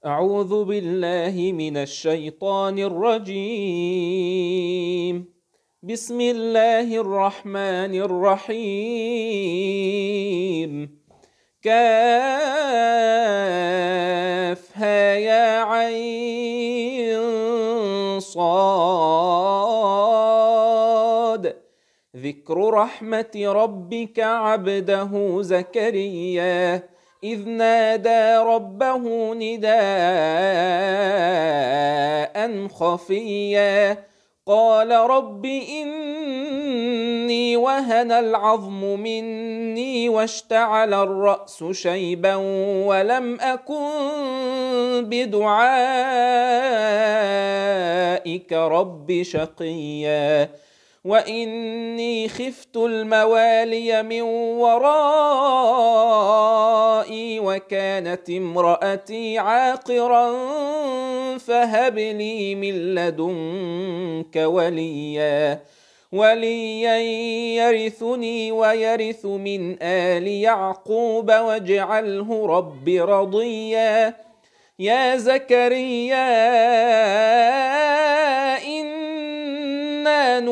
أعوذ بالله من الشيطان الرجيم بسم الله الرحمن الرحيم كافها يا عين صاد ذكر رحمة ربك عبده زكريا إذ نادى ربه نداء خفيا قال رب إني وهن العظم مني واشتعل الرأس شيبا ولم أكن بدعائك رب شقيا وإني خفت الموالي من ورائي وكانت امرأتي عاقرا فهب لي من لدنك وليا وليا يرثني ويرث من آل يعقوب واجعله رب رضيا يا زكريا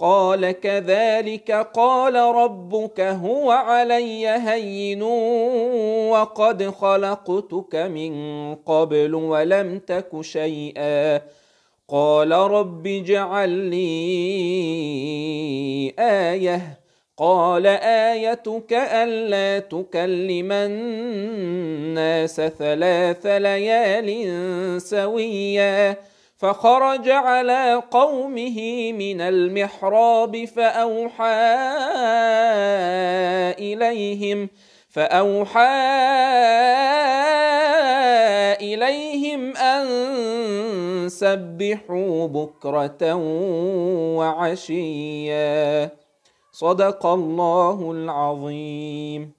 قال كذلك قال ربك هو علي هين وقد خلقتك من قبل ولم تك شيئا قال رب اجعل لي ايه قال ايتك الا تكلم الناس ثلاث ليال سويا فخرج على قومه من المحراب فأوحى إليهم فأوحى إليهم أن سبحوا بكرة وعشيا صدق الله العظيم